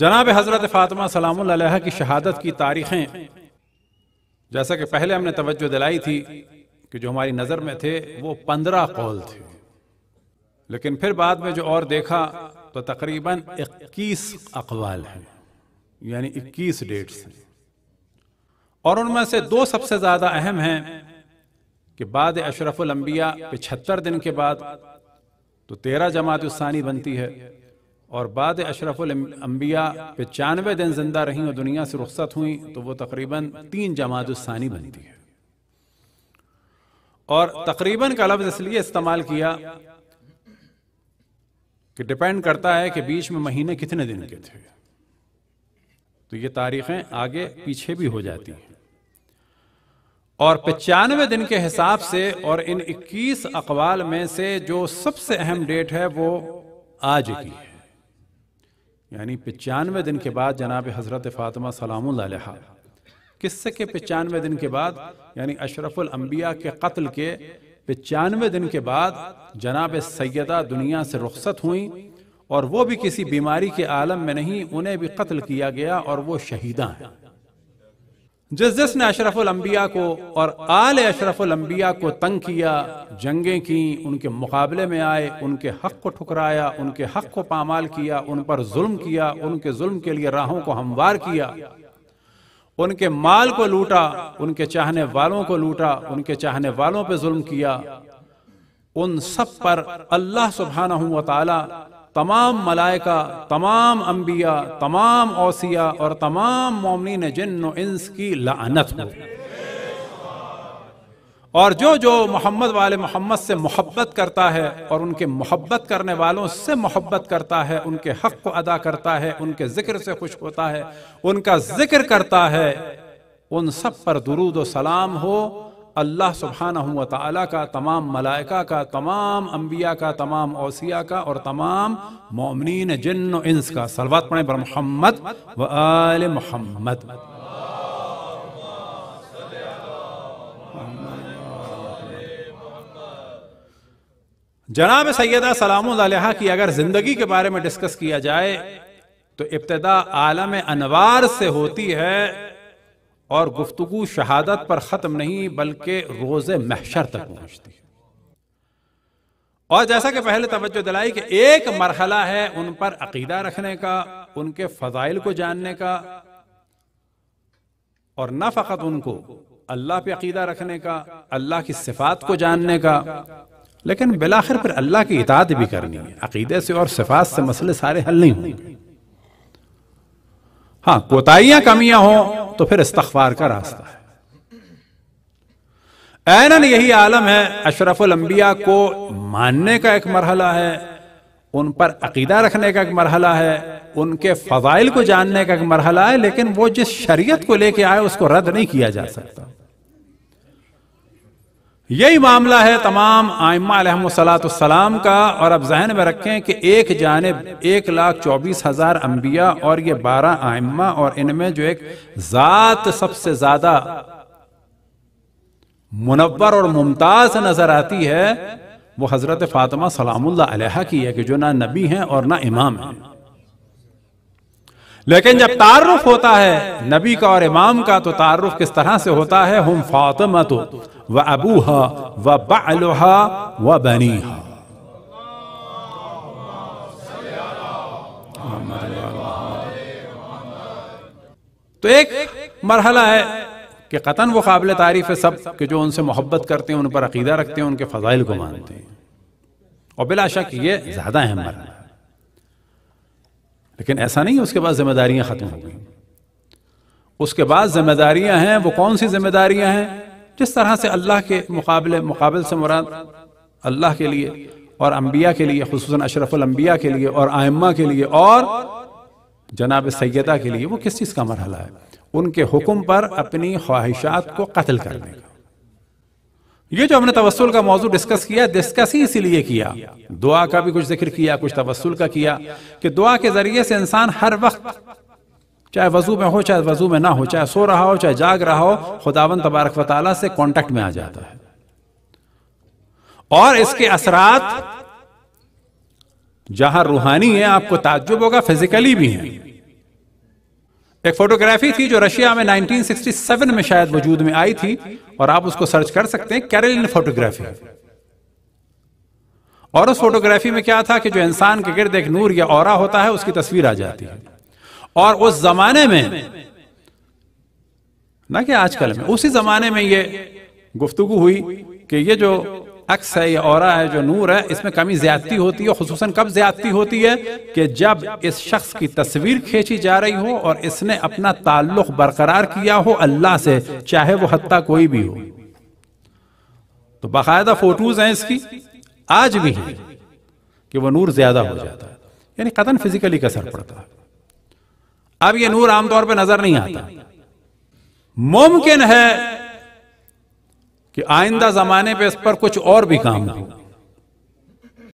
جناب حضرت فاطمہ سلام اللہ علیہ کی شہادت کی تاریخیں جیسا کہ پہلے ہم نے توجہ دلائی تھی کہ جو ہماری نظر میں تھے وہ پندرہ قول تھے لیکن پھر بعد میں جو اور دیکھا تو تقریباً اکیس اقوال ہیں یعنی اکیس ڈیٹس ہیں اور ان میں سے دو سب سے زیادہ اہم ہیں کہ بعد اشرف الانبیاء پچھتر دن کے بعد تو تیرہ جماعت اسانی بنتی ہے اور بعد اشرف الانبیاء پچانوے دن زندہ رہیں اور دنیا سے رخصت ہوئیں تو وہ تقریباً تین جماعت الثانی بنتی ہے اور تقریباً کا لفظ اس لیے استعمال کیا کہ ڈپینڈ کرتا ہے کہ بیچ میں مہینے کتنے دن کے تھے تو یہ تاریخیں آگے پیچھے بھی ہو جاتی ہیں اور پچانوے دن کے حساب سے اور ان اکیس اقوال میں سے جو سب سے اہم ڈیٹ ہے وہ آج کی ہے یعنی پچانوے دن کے بعد جناب حضرت فاطمہ سلام اللہ علیہ قصے کے پچانوے دن کے بعد یعنی اشرف الانبیاء کے قتل کے پچانوے دن کے بعد جناب سیدہ دنیا سے رخصت ہوئیں اور وہ بھی کسی بیماری کے عالم میں نہیں انہیں بھی قتل کیا گیا اور وہ شہیداں ہیں جس جس نے اشرف الانبیاء کو اور آل اشرف الانبیاء کو تنگ کیا جنگیں کیں ان کے مقابلے میں آئے ان کے حق کو ٹھکرایا ان کے حق کو پامال کیا ان پر ظلم کیا ان کے ظلم کے لیے راہوں کو ہموار کیا ان کے مال کو لوٹا ان کے چاہنے والوں کو لوٹا ان کے چاہنے والوں پہ ظلم کیا ان سب پر اللہ سبحانہ وتعالی تمام ملائکہ تمام انبیاء تمام اوسیہ اور تمام مومنین جن و انس کی لعنت ہو اور جو جو محمد والے محمد سے محبت کرتا ہے اور ان کے محبت کرنے والوں سے محبت کرتا ہے ان کے حق کو ادا کرتا ہے ان کے ذکر سے خوش ہوتا ہے ان کا ذکر کرتا ہے ان سب پر درود و سلام ہو اللہ سبحانہ ہوں تعالیٰ کا تمام ملائکہ کا تمام انبیاء کا تمام اوسیہ کا اور تمام مومنین جن و انس کا سلوات پڑھیں بر محمد و آل محمد جناب سیدہ سلام علیہ کی اگر زندگی کے بارے میں ڈسکس کیا جائے تو ابتدا عالم انوار سے ہوتی ہے اور گفتگو شہادت پر ختم نہیں بلکہ روز محشر تک پہنچتی ہے اور جیسا کہ پہلے توجہ دلائی کہ ایک مرحلہ ہے ان پر عقیدہ رکھنے کا ان کے فضائل کو جاننے کا اور نہ فقط ان کو اللہ پہ عقیدہ رکھنے کا اللہ کی صفات کو جاننے کا لیکن بلاخر پر اللہ کی اطاعت بھی کرنی ہے عقیدے سے اور صفات سے مسئلے سارے حل نہیں گے ہاں کوتاہیاں کمیاں ہوں تو پھر استغفار کا راستہ ہے یہی عالم ہے اشرف الانبیاء کو ماننے کا ایک مرحلہ ہے ان پر عقیدہ رکھنے کا ایک مرحلہ ہے ان کے فضائل کو جاننے کا ایک مرحلہ ہے لیکن وہ جس شریعت کو لے کے آئے اس کو رد نہیں کیا جا سکتا یہی معاملہ ہے تمام آئمہ علیہ السلام کا اور اب ذہن میں رکھیں کہ ایک جانب ایک لاکھ چوبیس ہزار انبیاء اور یہ بارہ آئمہ اور ان میں جو ایک ذات سب سے زیادہ منور اور ممتاز نظر آتی ہے وہ حضرت فاطمہ سلام اللہ علیہ کی ہے کہ جو نہ نبی ہیں اور نہ امام ہیں لیکن جب تعارف ہوتا ہے نبی کا اور امام کا تو تعارف کس طرح سے ہوتا ہے ہم فاطمت و ابوہا و بعلہا و بنیہا تو ایک مرحلہ ہے کہ قطن وہ قابل تعریف ہے سب کہ جو ان سے محبت کرتے ہیں ان پر عقیدہ رکھتے ہیں ان کے فضائل کو مانتے ہیں اور بلا شک یہ زیادہ اہم مرحلہ ہے لیکن ایسا نہیں اس کے بعد ذمہ داریاں ختم ہو گئیں اس کے بعد ذمہ داریاں ہیں وہ کون سی ذمہ داریاں ہیں جس طرح سے اللہ کے مقابلے مقابل سے مراد اللہ کے لیے اور انبیاء کے لیے خصوصاً اشرف الانبیاء کے لیے اور آئمہ کے لیے اور جناب سیدہ کے لیے وہ کس چیز کا مرحلہ ہے ان کے حکم پر اپنی خواہشات کو قتل کرنے کا یہ جو ہم نے توسل کا موضوع ڈسکس کیا ڈسکس ہی اسی لیے کیا دعا کا بھی کچھ ذکر کیا کچھ توسل کا کیا کہ دعا کے ذریعے سے انسان ہر وقت چاہے وضو میں ہو چاہے وضو میں نہ ہو چاہے سو رہا ہو چاہے جاگ رہا ہو خداون تبارک و تعالیٰ سے کانٹیکٹ میں آ جاتا ہے اور اس کے اثرات جہاں روحانی ہیں آپ کو تعجب ہوگا فزیکلی بھی ہیں ایک فوٹوگرافی تھی جو رشیا میں 1967 میں شاید وجود میں آئی تھی اور آپ اس کو سرچ کر سکتے ہیں کیرلین فوٹوگرافی اور اس فوٹوگرافی میں کیا تھا کہ جو انسان کے گرد ایک نور یا اورا ہوتا ہے اس کی تصویر آ جاتی ہے اور اس زمانے میں نہ کہ آج کل میں اسی زمانے میں یہ گفتگو ہوئی کہ یہ جو عکس ہے یہ اورا ہے جو نور ہے اس میں کمی زیادتی ہوتی ہے خصوصاً کب زیادتی ہوتی ہے کہ جب اس شخص کی تصویر کھیچی جا رہی ہو اور اس نے اپنا تعلق برقرار کیا ہو اللہ سے چاہے وہ حتیٰ کوئی بھی ہو تو باقاعدہ فوٹوز ہیں اس کی آج بھی ہیں کہ وہ نور زیادہ ہو جاتا ہے یعنی قطن فزیکلی کا سر پڑتا ہے اب یہ نور عام طور پر نظر نہیں آتا ممکن ہے کہ آئندہ زمانے پہ اس پر کچھ اور بھی کام ہو